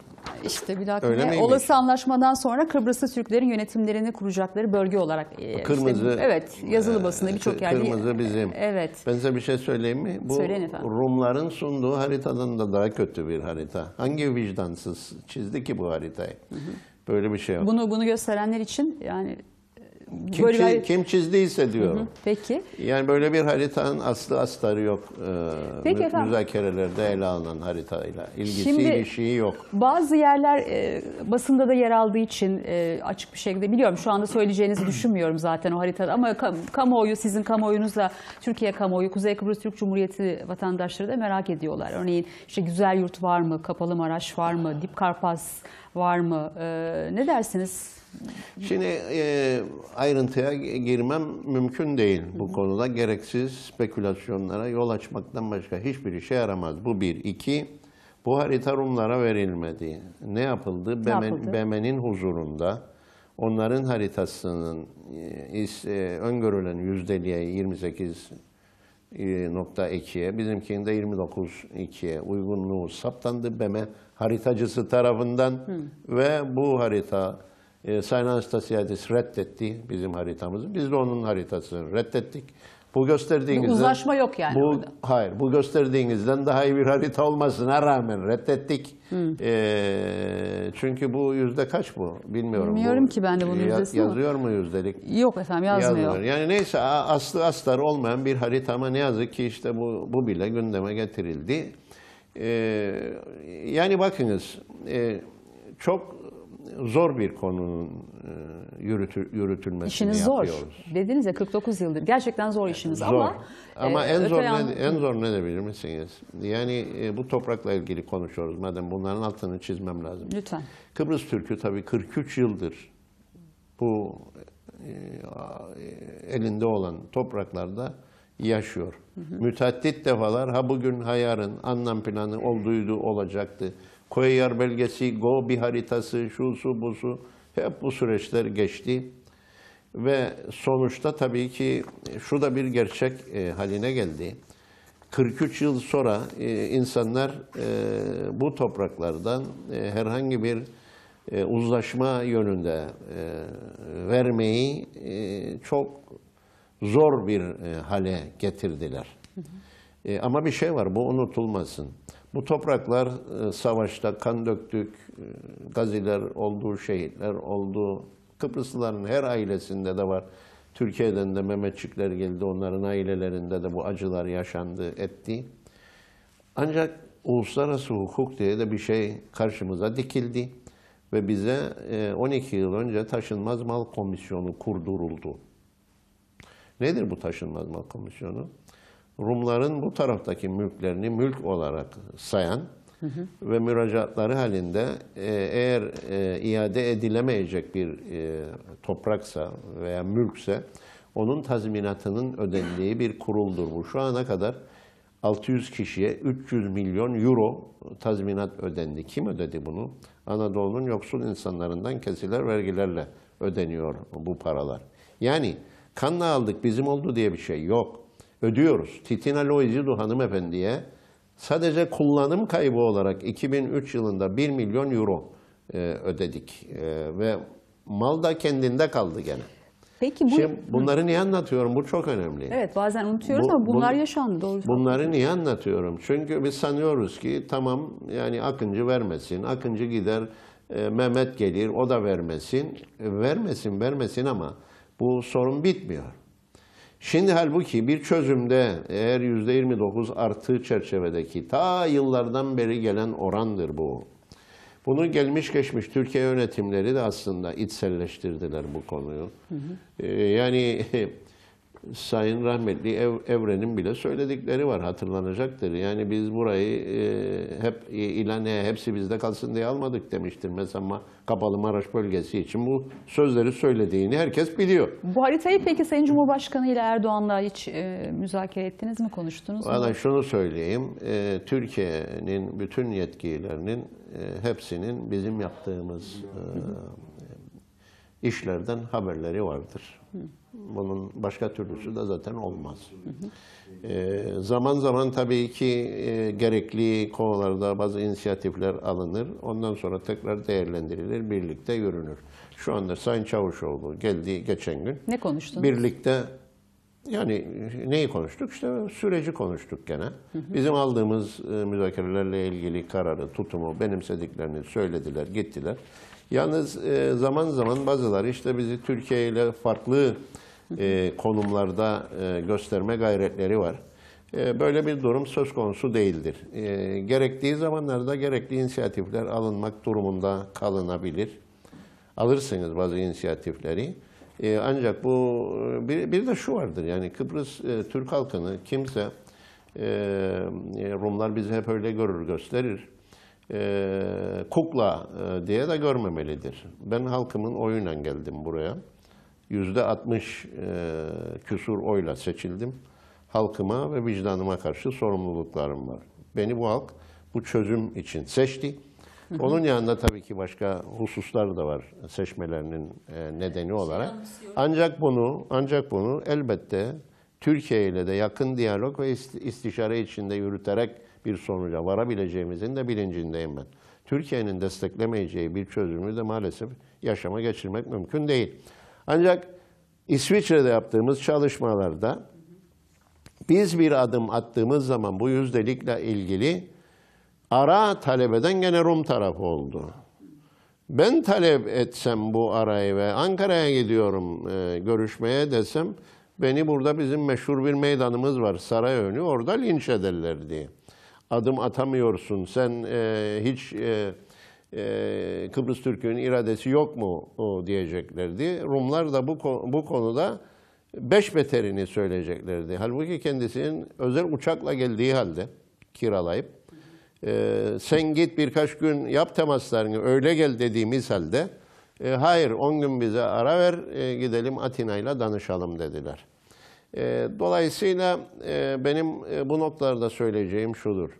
İşte bir dakika. Olası anlaşmadan sonra Kıbrıs'ta Türklerin yönetimlerini kuracakları bölge olarak. E, kırmızı. Işte, evet yazılı basında e, birçok yerde. Kırmızı bizim. Evet. Ben size bir şey söyleyeyim mi? Bu Rumların sunduğu haritadan da daha kötü bir harita. Hangi vicdansız çizdi ki bu haritayı? Hı hı. Böyle bir şey yok. Bunu, bunu gösterenler için yani kim, böyle çiz, bir... kim çizdiyse diyorum. Hı hı. Peki. Yani böyle bir haritanın aslı astarı yok. Ee, Peki efendim. Müzakerelerde ele alınan haritayla. ilgisi Şimdi, ilişiği yok. Bazı yerler e, basında da yer aldığı için e, açık bir şekilde biliyorum. Şu anda söyleyeceğinizi [CLEARS THROAT] düşünmüyorum zaten o haritada. Ama kam, kamuoyu sizin kamuoyunuzla Türkiye kamuoyu, Kuzey Kıbrıs Türk Cumhuriyeti vatandaşları da merak ediyorlar. Örneğin işte Güzel Yurt var mı? Kapalı Maraş var mı? Dipkarpaz var mı? E, ne dersiniz? Şimdi e, ayrıntıya girmem mümkün değil bu konuda. Gereksiz spekülasyonlara yol açmaktan başka hiçbir işe yaramaz. Bu bir. iki. bu harita Rumlara verilmedi. Ne yapıldı? Ne yapıldı? Bemen'in huzurunda onların haritasının e, e öngörülen yüzdeliğe 28 e, nokta 2'ye, bizimkinin de ikiye uygunluğu saptandı BEME haritacısı tarafından Hı. ve bu harita e, Sayın Anastasiades reddetti bizim haritamızı. Biz de onun haritasını reddettik. Bu gösterdiğinizden... Bu uzlaşma yok yani bu, Hayır, bu gösterdiğinizden daha iyi bir harita olmasına rağmen reddettik. E, çünkü bu yüzde kaç bu? Bilmiyorum. Bilmiyorum bu, ki ben de bunun yüzdesini. Yazıyor mu yüzdelik? Yok efendim yazmıyor. yazmıyor. Yani neyse aslı astar olmayan bir haritama ne yazık ki işte bu, bu bile gündeme getirildi. E, yani bakınız... E, çok zor bir konunun e, yürütü, yürütülmesini işiniz yapıyoruz. zor. Dediniz ya 49 yıldır. Gerçekten zor işiniz zor. ama... Ama e, en, zor yan... ne, en zor ne de bilir misiniz? Yani e, bu toprakla ilgili konuşuyoruz. Madem bunların altını çizmem lazım. Lütfen. Kıbrıs Türk'ü tabii 43 yıldır bu e, e, elinde olan topraklarda yaşıyor. Hı hı. Müteaddit defalar ha bugün ha yarın anlam planı olduydu olacaktı Koyayar belgesi, Gobi haritası, şu su bu su hep bu süreçler geçti. Ve sonuçta tabii ki şu da bir gerçek e, haline geldi. 43 yıl sonra e, insanlar e, bu topraklardan e, herhangi bir e, uzlaşma yönünde e, vermeyi e, çok zor bir e, hale getirdiler. Hı hı. E, ama bir şey var, bu unutulmasın. Bu topraklar e, savaşta kan döktük, e, gaziler oldu, şehitler oldu. Kıbrıslıların her ailesinde de var. Türkiye'den de Mehmetçikler geldi, onların ailelerinde de bu acılar yaşandı, etti. Ancak uluslararası hukuk diye de bir şey karşımıza dikildi ve bize 12 e, yıl önce Taşınmaz Mal Komisyonu kurduruldu. Nedir bu Taşınmaz Mal Komisyonu? Rumların bu taraftaki mülklerini mülk olarak sayan hı hı. ve müracaatları halinde e, eğer e, iade edilemeyecek bir e, topraksa veya mülkse onun tazminatının ödendiği bir kuruldur bu. Şu ana kadar 600 kişiye 300 milyon euro tazminat ödendi. Kim ödedi bunu? Anadolu'nun yoksul insanlarından kesiler vergilerle ödeniyor bu paralar. Yani kanla aldık bizim oldu diye bir şey yok ödüyoruz. Titina Loizidu hanımefendiye sadece kullanım kaybı olarak 2003 yılında 1 milyon euro e, ödedik e, ve mal da kendinde kaldı gene. Peki bu... Şimdi bunları niye anlatıyorum? Bu çok önemli. Evet bazen unutuyoruz bu, ama bunlar bun, yaşandı. Doğru bunları niye anlatıyorum? Çünkü biz sanıyoruz ki tamam yani Akıncı vermesin, Akıncı gider, e, Mehmet gelir, o da vermesin. E, vermesin, vermesin ama bu sorun bitmiyor. Şimdi halbuki bir çözümde eğer %29 artı çerçevedeki ta yıllardan beri gelen orandır bu. Bunu gelmiş geçmiş Türkiye yönetimleri de aslında içselleştirdiler bu konuyu. Hı hı. Ee, yani [LAUGHS] Sayın rahmetli Ev, Evren'in bile söyledikleri var hatırlanacaktır. Yani biz burayı e, hep e, ilan e, hepsi bizde kalsın diye almadık demiştir. Mesela Kapalı Maraş bölgesi için bu sözleri söylediğini herkes biliyor. Bu haritayı peki Sayın Cumhurbaşkanı ile Erdoğan'la hiç e, müzakere ettiniz mi, konuştunuz mu? Valla şunu söyleyeyim, e, Türkiye'nin bütün yetkililerinin e, hepsinin bizim yaptığımız e, işlerden haberleri vardır. Hı. Bunun başka türlüsü de zaten olmaz. Hı ee, zaman zaman tabii ki e, gerekli kovalarda bazı inisiyatifler alınır. Ondan sonra tekrar değerlendirilir, birlikte yürünür. Şu anda Sayın Çavuşoğlu geldi geçen gün. Ne konuştunuz? Birlikte yani neyi konuştuk? İşte süreci konuştuk gene. Hı hı. Bizim aldığımız e, müzakerelerle ilgili kararı, tutumu, benimsediklerini söylediler, gittiler. Yalnız e, zaman zaman bazıları işte bizi Türkiye ile farklı e, konumlarda e, gösterme gayretleri var. E, böyle bir durum söz konusu değildir. E, gerektiği zamanlarda gerekli inisiyatifler alınmak durumunda kalınabilir. Alırsınız bazı inisiyatifleri. E, ancak bu e, bir, bir de şu vardır yani Kıbrıs e, Türk halkını kimse e, e Rumlar bizi hep öyle görür gösterir e, kukla e, diye de görmemelidir. Ben halkımın oyuyla geldim buraya. Yüzde 60 e, küsur oyla seçildim. Halkıma ve vicdanıma karşı sorumluluklarım var. Beni bu halk bu çözüm için seçti. Onun yanında tabii ki başka hususlar da var seçmelerinin e, nedeni şey olarak. Ancak bunu ancak bunu elbette Türkiye ile de yakın diyalog ve istişare içinde yürüterek bir sonuca varabileceğimizin de bilincindeyim ben. Türkiye'nin desteklemeyeceği bir çözümü de maalesef yaşama geçirmek mümkün değil. Ancak İsviçre'de yaptığımız çalışmalarda biz bir adım attığımız zaman bu yüzdelikle ilgili ara talebeden gene Rum tarafı oldu. Ben talep etsem bu arayı ve Ankara'ya gidiyorum e, görüşmeye desem beni burada bizim meşhur bir meydanımız var Sarayönü orada linç ederler diye adım atamıyorsun. Sen e, hiç e, e, Kıbrıs Türk'ünün iradesi yok mu o diyeceklerdi. Rumlar da bu, bu konuda beş beterini söyleyeceklerdi. Halbuki kendisinin özel uçakla geldiği halde kiralayıp e, sen git birkaç gün yap temaslarını öyle gel dediğimiz halde e, hayır 10 gün bize ara ver e, gidelim Atina'yla danışalım dediler. Ee, dolayısıyla e, benim e, bu noktalarda söyleyeceğim şudur.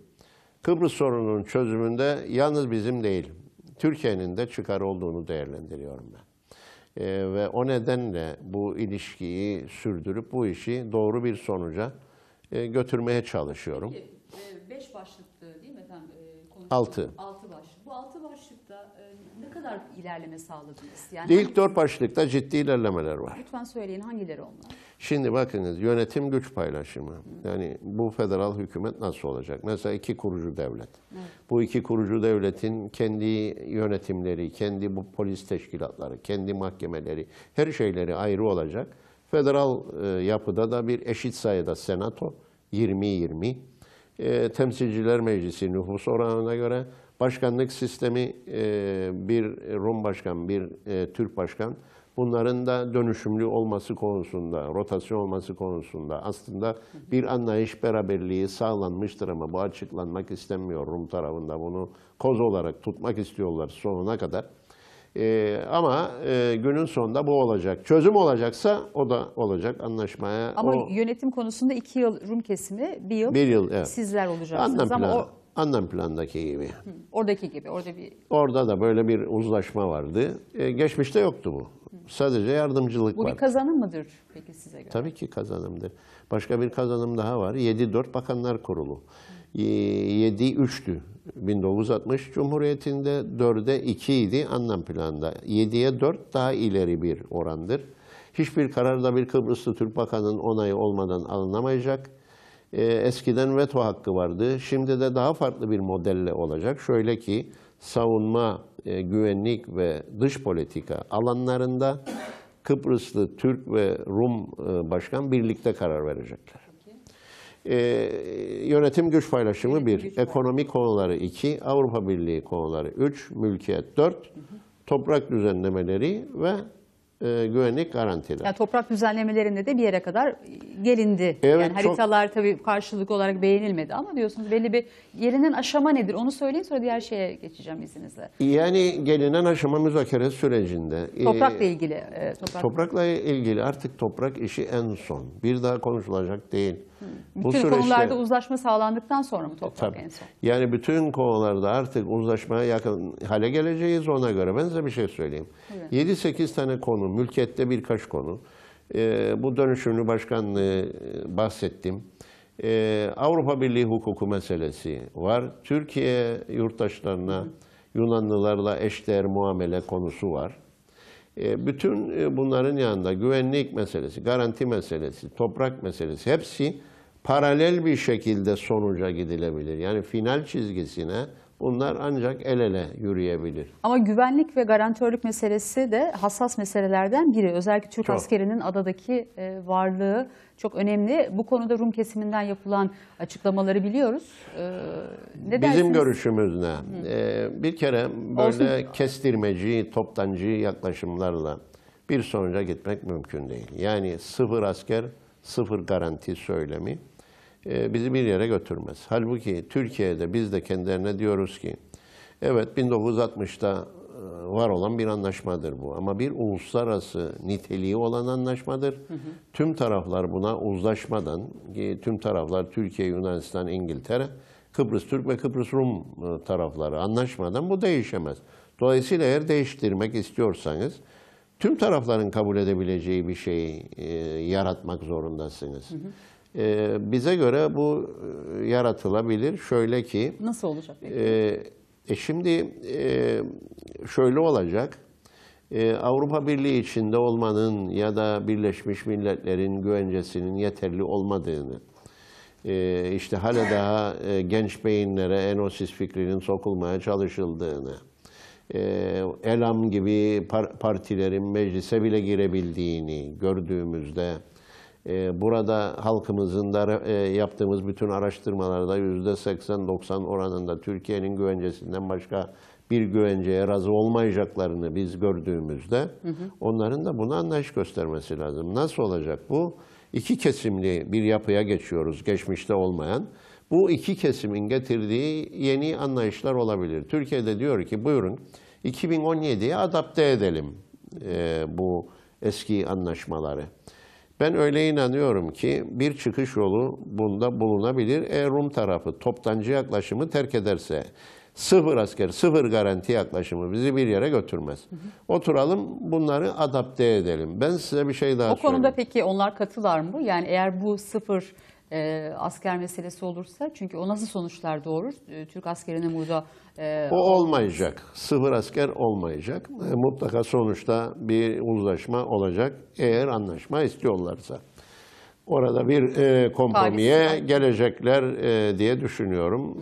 Kıbrıs sorununun çözümünde yalnız bizim değil, Türkiye'nin de çıkar olduğunu değerlendiriyorum ben. Ee, ve o nedenle bu ilişkiyi sürdürüp bu işi doğru bir sonuca e, götürmeye çalışıyorum. Peki, beş başlıktı değil mi efendim? altı. Altı başlık. Bu altı başlıkta ne kadar ilerleme sağladınız? Yani İlk dört başlıkta ciddi ilerlemeler var. Lütfen söyleyin hangileri onlar? Şimdi bakınız yönetim güç paylaşımı. Yani bu federal hükümet nasıl olacak? Mesela iki kurucu devlet. Evet. Bu iki kurucu devletin kendi yönetimleri, kendi bu polis teşkilatları, kendi mahkemeleri, her şeyleri ayrı olacak. Federal e, yapıda da bir eşit sayıda senato 20-20 e, temsilciler meclisi nüfus oranına göre başkanlık sistemi e, bir Rum başkan, bir e, Türk başkan bunların da dönüşümlü olması konusunda, rotasyon olması konusunda aslında bir anlayış beraberliği sağlanmıştır ama bu açıklanmak istenmiyor Rum tarafında. Bunu koz olarak tutmak istiyorlar sonuna kadar. Ee, ama e, günün sonunda bu olacak. Çözüm olacaksa o da olacak anlaşmaya. Ama o, yönetim konusunda iki yıl Rum kesimi, bir yıl, bir yıl evet. sizler olacaksınız. Anlam ama o Annan plandaki gibi. Hı, oradaki gibi, orada bir... Orada da böyle bir uzlaşma vardı. Ee, geçmişte yoktu bu. Hı. Sadece yardımcılık var. Bu vardı. bir kazanım mıdır peki size göre? Tabii ki kazanımdır. Başka bir kazanım daha var. 7-4 Bakanlar Kurulu. 7-3'tü 1960 Cumhuriyeti'nde 4'e 2 idi anlam planda. 7'ye 4 daha ileri bir orandır. Hiçbir kararda bir Kıbrıslı Türk bakanının onayı olmadan alınamayacak e, eskiden veto hakkı vardı. Şimdi de daha farklı bir modelle olacak. Şöyle ki savunma, e, güvenlik ve dış politika alanlarında Kıbrıslı Türk ve Rum e, başkan birlikte karar verecekler. E, yönetim güç paylaşımı yönetim bir, güç ekonomi konuları iki, Avrupa Birliği konuları üç, mülkiyet dört, hı hı. toprak düzenlemeleri ve e, güvenlik garantiler. Yani toprak düzenlemelerinde de bir yere kadar gelindi. Evet, yani haritalar çok... tabii karşılık olarak beğenilmedi ama diyorsunuz belli bir gelinen aşama nedir? Onu söyleyin sonra diğer şeye geçeceğim izninizle. Yani gelinen aşama müzakere sürecinde. E, toprakla ee, ilgili. E, toprak... Toprakla ilgili artık toprak işi en son. Bir daha konuşulacak değil. Bütün Bu süreçte, konularda uzlaşma sağlandıktan sonra mı toprak en son? Yani bütün konularda artık uzlaşmaya yakın hale geleceğiz ona göre. Ben size bir şey söyleyeyim. Evet. 7-8 tane konu, mülkette birkaç konu. Ee, bu dönüşümlü başkanlığı e, bahsettim. Ee, Avrupa Birliği hukuku meselesi var. Türkiye yurttaşlarına, Yunanlılarla eşdeğer muamele konusu var. E, bütün e, bunların yanında güvenlik meselesi, garanti meselesi, toprak meselesi hepsi paralel bir şekilde sonuca gidilebilir. Yani final çizgisine Bunlar ancak el ele yürüyebilir. Ama güvenlik ve garantörlük meselesi de hassas meselelerden biri. Özellikle Türk çok. askerinin adadaki e, varlığı çok önemli. Bu konuda Rum kesiminden yapılan açıklamaları biliyoruz. E, ne Bizim dersiniz? görüşümüz ne? Hı. E, bir kere böyle Olsun. kestirmeci, toptancı yaklaşımlarla bir sonuca gitmek mümkün değil. Yani sıfır asker, sıfır garanti söylemi e, bizi bir yere götürmez. Halbuki Türkiye'de biz de kendilerine diyoruz ki evet 1960'ta e, var olan bir anlaşmadır bu ama bir uluslararası niteliği olan anlaşmadır. Hı hı. Tüm taraflar buna uzlaşmadan tüm taraflar Türkiye, Yunanistan, İngiltere, Kıbrıs Türk ve Kıbrıs Rum e, tarafları anlaşmadan bu değişemez. Dolayısıyla eğer değiştirmek istiyorsanız tüm tarafların kabul edebileceği bir şeyi e, yaratmak zorundasınız. Hı hı. E, bize göre bu e, yaratılabilir. Şöyle ki... Nasıl olacak? E, e şimdi e, şöyle olacak. E, Avrupa Birliği içinde olmanın ya da Birleşmiş Milletler'in güvencesinin yeterli olmadığını, e, işte hala daha e, genç beyinlere enosis fikrinin sokulmaya çalışıldığını, e, ELAM gibi par partilerin meclise bile girebildiğini gördüğümüzde, ee, burada halkımızın da e, yaptığımız bütün araştırmalarda %80-90 oranında Türkiye'nin güvencesinden başka bir güvenceye razı olmayacaklarını biz gördüğümüzde hı hı. onların da buna anlayış göstermesi lazım. Nasıl olacak bu? İki kesimli bir yapıya geçiyoruz geçmişte olmayan. Bu iki kesimin getirdiği yeni anlayışlar olabilir. Türkiye'de diyor ki buyurun 2017'ye adapte edelim e, bu eski anlaşmaları. Ben öyle inanıyorum ki bir çıkış yolu bunda bulunabilir. Eğer Rum tarafı toptancı yaklaşımı terk ederse, sıfır asker, sıfır garanti yaklaşımı bizi bir yere götürmez. Hı hı. Oturalım bunları adapte edelim. Ben size bir şey daha söyleyeyim. O konuda peki onlar katılar mı? Yani eğer bu sıfır e, asker meselesi olursa çünkü o nasıl sonuçlar doğurur? E, Türk askerine burada... E, o olmayacak. Sıfır asker olmayacak. E, mutlaka sonuçta bir uzlaşma olacak eğer anlaşma istiyorlarsa orada bir e, kompromiye Paris'ten. gelecekler e, diye düşünüyorum.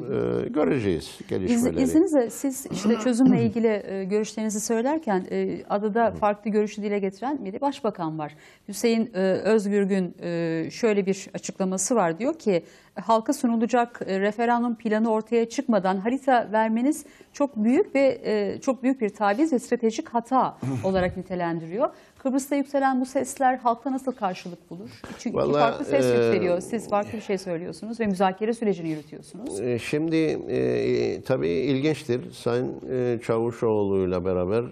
E, göreceğiz gelişmeleri. İz, izninizle siz işte çözümle ilgili e, görüşlerinizi söylerken e, adada farklı görüşü dile getiren bir başbakan var. Hüseyin e, Özgürgün e, şöyle bir açıklaması var. Diyor ki halka sunulacak e, referandum planı ortaya çıkmadan harita vermeniz çok büyük ve e, çok büyük bir taviz ve stratejik hata olarak nitelendiriyor. Kıbrıs'ta yükselen bu sesler halkta nasıl karşılık bulur? Çünkü Vallahi, farklı ses e, yükseliyor. Siz farklı bir şey söylüyorsunuz ve müzakere sürecini yürütüyorsunuz. E, şimdi e, tabii ilginçtir. Sayın e, Çavuşoğlu'yla beraber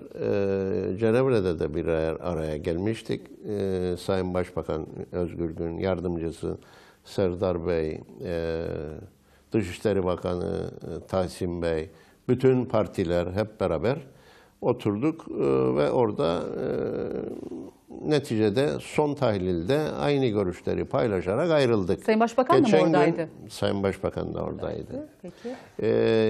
e, Cenevre'de de bir araya gelmiştik. E, Sayın Başbakan Özgür Gün, yardımcısı Serdar Bey, e, Dışişleri Bakanı e, Tahsin Bey, bütün partiler hep beraber oturduk e, ve orada e, neticede son tahlilde aynı görüşleri paylaşarak ayrıldık. Sayın Başbakan Geçen da mı oradaydı? Gün, Sayın Başbakan da oradaydı. Peki. Ee,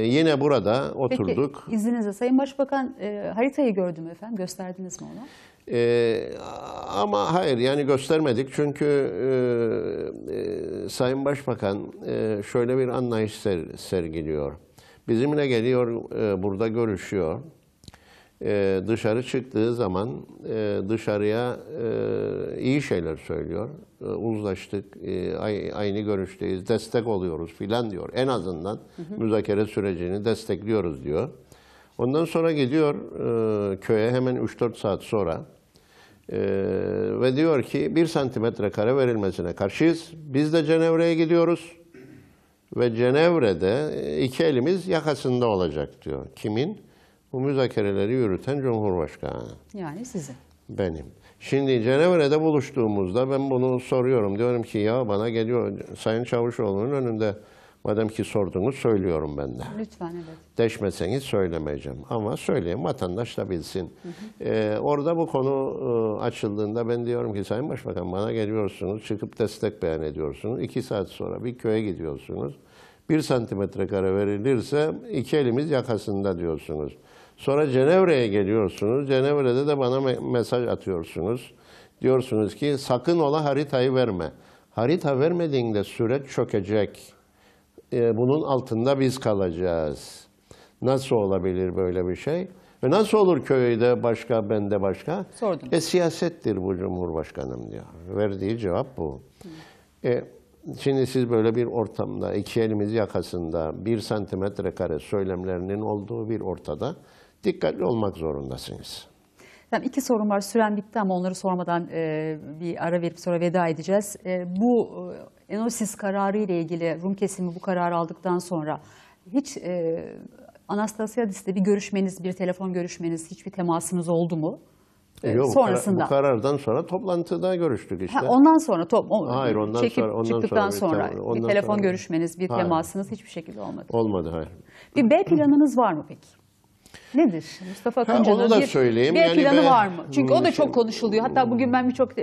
yine burada oturduk. Peki izninizle Sayın Başbakan e, haritayı gördüm efendim? Gösterdiniz mi ona? Ee, ama hayır yani göstermedik çünkü e, e, Sayın Başbakan e, şöyle bir anlayış ser, sergiliyor. Bizimle geliyor e, burada görüşüyor. E, dışarı çıktığı zaman e, dışarıya e, iyi şeyler söylüyor. uzlaştık, aynı görüşteyiz, destek oluyoruz filan diyor. En azından hı hı. müzakere sürecini destekliyoruz diyor. Ondan sonra gidiyor köye hemen 3-4 saat sonra ve diyor ki bir santimetre kare verilmesine karşıyız. Biz de Cenevre'ye gidiyoruz ve Cenevre'de iki elimiz yakasında olacak diyor. Kimin? bu müzakereleri yürüten Cumhurbaşkanı. Yani sizin. Benim. Şimdi Cenevre'de buluştuğumuzda ben bunu soruyorum. Diyorum ki ya bana geliyor Sayın Çavuşoğlu'nun önünde madem ki sordunuz söylüyorum ben de. Lütfen evet. Deşmeseniz söylemeyeceğim ama söyleyeyim vatandaş da bilsin. Hı hı. Ee, orada bu konu e, açıldığında ben diyorum ki Sayın Başbakan bana geliyorsunuz çıkıp destek beyan ediyorsunuz. İki saat sonra bir köye gidiyorsunuz. Bir santimetre kare verilirse iki elimiz yakasında diyorsunuz. Sonra Cenevre'ye geliyorsunuz. Cenevre'de de bana mesaj atıyorsunuz. Diyorsunuz ki sakın ola haritayı verme. Harita vermediğinde süreç çökecek. Ee, bunun altında biz kalacağız. Nasıl olabilir böyle bir şey? ve nasıl olur köyde başka, bende başka? Sordum. E siyasettir bu Cumhurbaşkanım diyor. Verdiği cevap bu. E, şimdi siz böyle bir ortamda, iki elimiz yakasında, bir santimetre kare söylemlerinin olduğu bir ortada dikkatli olmak zorundasınız. Efendim iki sorum var. Süren bitti ama onları sormadan e, bir ara verip sonra veda edeceğiz. E, bu e, Enosis kararı ile ilgili Rum kesimi bu kararı aldıktan sonra hiç e, Anastasiadis'le bir görüşmeniz, bir telefon görüşmeniz, hiçbir temasınız oldu mu? E, Yok, sonrasında. Bu karardan sonra toplantıda görüştük işte. Ha, ondan sonra top, on, hayır, ondan çekip sonra, ondan çıktıktan sonra, sonra bir telefon sonra. görüşmeniz, bir hayır. temasınız hiçbir şekilde olmadı. Olmadı hayır. Bir B planınız var mı peki? nedir? Mustafa ha, bir, söyleyeyim. bir yani planı ben, var mı? Çünkü o da hmm. çok konuşuluyor. Hatta bugün ben birçok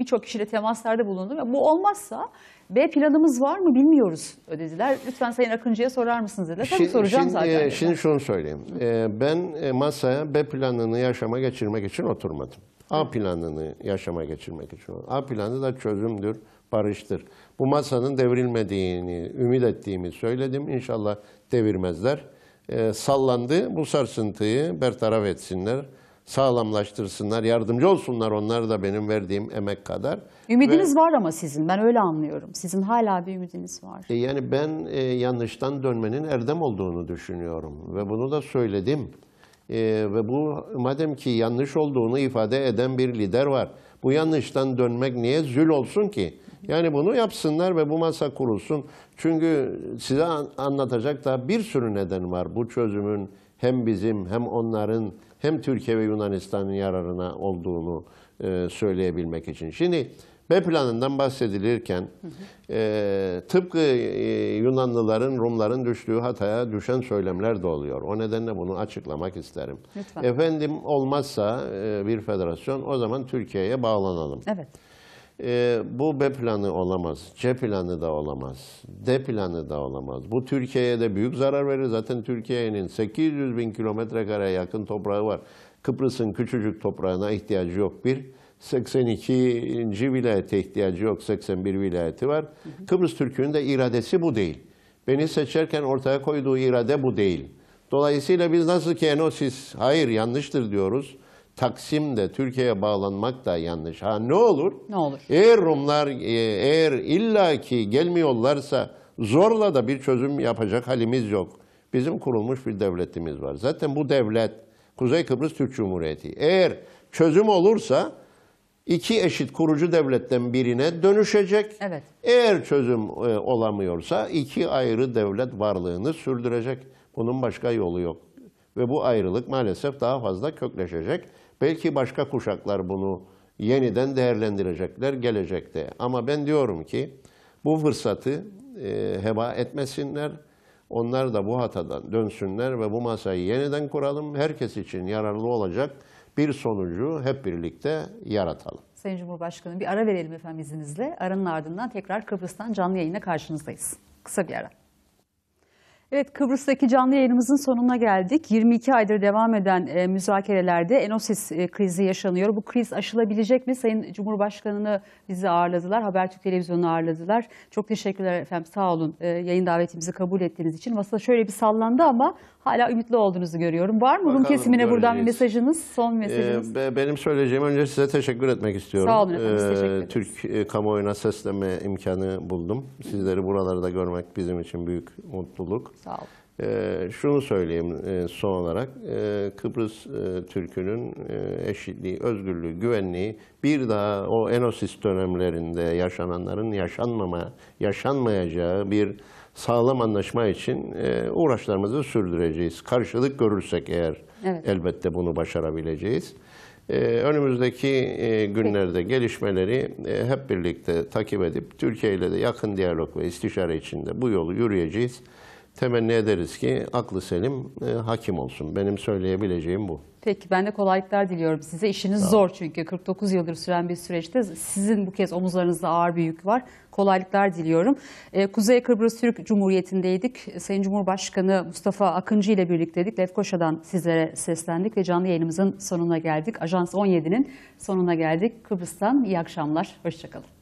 birçok kişiyle temaslarda bulundum. Bu olmazsa B planımız var mı bilmiyoruz dediler. Lütfen Sayın Akıncı'ya sorar mısınız dediler. Tabii soracağım şimdi, zaten. E, şimdi şunu söyleyeyim. E, ben e, masaya B planını yaşama geçirmek için oturmadım. A planını yaşama geçirmek için. A planı da çözümdür, barıştır. Bu masanın devrilmediğini ümit ettiğimi söyledim. İnşallah devirmezler e, sallandı. Bu sarsıntıyı bertaraf etsinler, sağlamlaştırsınlar, yardımcı olsunlar onlar da benim verdiğim emek kadar. Ümidiniz Ve, var ama sizin, ben öyle anlıyorum. Sizin hala bir ümidiniz var. E, yani ben e, yanlıştan dönmenin erdem olduğunu düşünüyorum. Ve bunu da söyledim. E, ve bu madem ki yanlış olduğunu ifade eden bir lider var. Bu yanlıştan dönmek niye zül olsun ki? Yani bunu yapsınlar ve bu masa kurulsun. Çünkü size anlatacak da bir sürü neden var bu çözümün hem bizim hem onların hem Türkiye ve Yunanistan'ın yararına olduğunu e, söyleyebilmek için. Şimdi B planından bahsedilirken e, tıpkı e, Yunanlıların, Rumların düştüğü hataya düşen söylemler de oluyor. O nedenle bunu açıklamak isterim. Lütfen. Efendim olmazsa bir federasyon o zaman Türkiye'ye bağlanalım. Evet. E, bu B planı olamaz, C planı da olamaz, D planı da olamaz. Bu Türkiye'ye de büyük zarar verir. Zaten Türkiye'nin 800 bin kilometre kare yakın toprağı var. Kıbrıs'ın küçücük toprağına ihtiyacı yok bir. 82. vilayete ihtiyacı yok, 81 vilayeti var. Kıbrıs Türk'ünün de iradesi bu değil. Beni seçerken ortaya koyduğu irade bu değil. Dolayısıyla biz nasıl ki Enosis, hayır yanlıştır diyoruz. Taksim de Türkiye'ye bağlanmak da yanlış. Ha ne olur? Ne olur? Eğer Rumlar e, eğer illaki gelmiyorlarsa zorla da bir çözüm yapacak halimiz yok. Bizim kurulmuş bir devletimiz var. Zaten bu devlet Kuzey Kıbrıs Türk Cumhuriyeti. Eğer çözüm olursa iki eşit kurucu devletten birine dönüşecek. Evet. Eğer çözüm e, olamıyorsa iki ayrı devlet varlığını sürdürecek. Bunun başka yolu yok. Ve bu ayrılık maalesef daha fazla kökleşecek. Belki başka kuşaklar bunu yeniden değerlendirecekler gelecekte. Ama ben diyorum ki bu fırsatı e, heba etmesinler. Onlar da bu hatadan dönsünler ve bu masayı yeniden kuralım. Herkes için yararlı olacak bir sonucu hep birlikte yaratalım. Sayın Cumhurbaşkanım bir ara verelim efendim izninizle. Aranın ardından tekrar Kıbrıs'tan canlı yayına karşınızdayız. Kısa bir ara. Evet Kıbrıs'taki canlı yayınımızın sonuna geldik. 22 aydır devam eden e, müzakerelerde Enosis e, krizi yaşanıyor. Bu kriz aşılabilecek mi? Sayın Cumhurbaşkanı'nı bizi ağırladılar. Habertürk Televizyonu ağırladılar. Çok teşekkürler efendim sağ olun e, yayın davetimizi kabul ettiğiniz için. Masa şöyle bir sallandı ama hala ümitli olduğunuzu görüyorum. Var mı Bakalım, Rum kesimine göreceğiz. buradan bir mesajınız, son e, mesajınız? Ee, benim söyleyeceğim önce size teşekkür etmek istiyorum. Sağ olun efendim, ee, Türk e, kamuoyuna sesleme imkanı buldum. Sizleri buralarda görmek bizim için büyük mutluluk. Sağ olun. Ee, şunu söyleyeyim e, son olarak, e, Kıbrıs e, Türk'ünün e, eşitliği, özgürlüğü, güvenliği bir daha o Enosis dönemlerinde yaşananların yaşanmama, yaşanmayacağı bir sağlam anlaşma için e, uğraşlarımızı sürdüreceğiz. Karşılık görürsek eğer evet. elbette bunu başarabileceğiz. E, önümüzdeki e, günlerde gelişmeleri e, hep birlikte takip edip Türkiye ile de yakın diyalog ve istişare içinde bu yolu yürüyeceğiz temenni ederiz ki aklı selim e, hakim olsun. Benim söyleyebileceğim bu. Peki ben de kolaylıklar diliyorum size. İşiniz tamam. zor çünkü 49 yıldır süren bir süreçte sizin bu kez omuzlarınızda ağır bir yük var. Kolaylıklar diliyorum. Ee, Kuzey Kıbrıs Türk Cumhuriyeti'ndeydik. Sayın Cumhurbaşkanı Mustafa Akıncı ile birlikteydik. Lefkoşa'dan sizlere seslendik ve canlı yayınımızın sonuna geldik. Ajans 17'nin sonuna geldik. Kıbrıs'tan iyi akşamlar. Hoşçakalın.